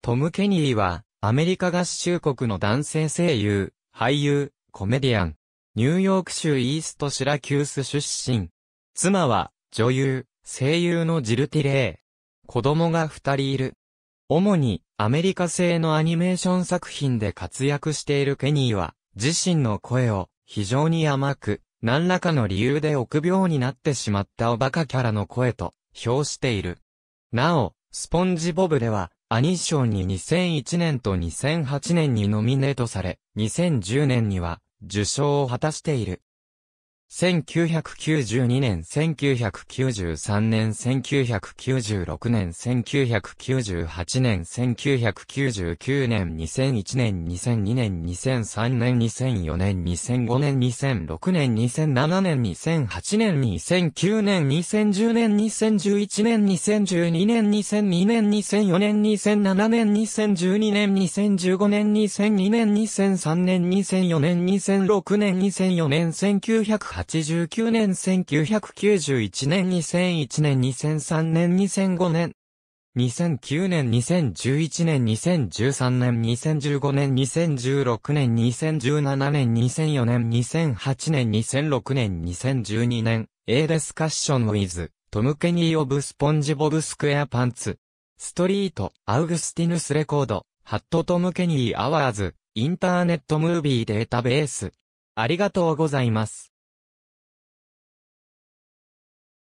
トム・ケニーは、アメリカ合衆国の男性声優、俳優、コメディアン。ニューヨーク州イーストシラキュース出身。妻は、女優、声優のジル・ティレー。子供が二人いる。主に、アメリカ製のアニメーション作品で活躍しているケニーは、自身の声を、非常に甘く、何らかの理由で臆病になってしまったおバカキャラの声と、評している。なお、スポンジボブでは、アニ賞に2001年と2008年にノミネートされ、2010年には受賞を果たしている。1992年、1993年、1996年、1998年、1999年、2001年、2002年、2003年、2004年、2005年、2006年、2007年、2008年、2009年、2010年、2011年、2012年、2002年、2004年、2007年、2012年、2015年、2002年、2003年、2004年、2006年、2004年、1 9 0年。1989年、1991年、2001年、2003年、2005年、2009年、2011年、2013年、2015年、2016年、2017年、2004年、2008年、2006年、2012年、A Discussion with トム・ケニー・オブ・スポンジ・ボブ・スクエア・パンツ、ストリート、アウグスティヌス・レコード、ハット・トム・ケニー・アワーズ、インターネット・ムービー・データベース。ありがとうございます。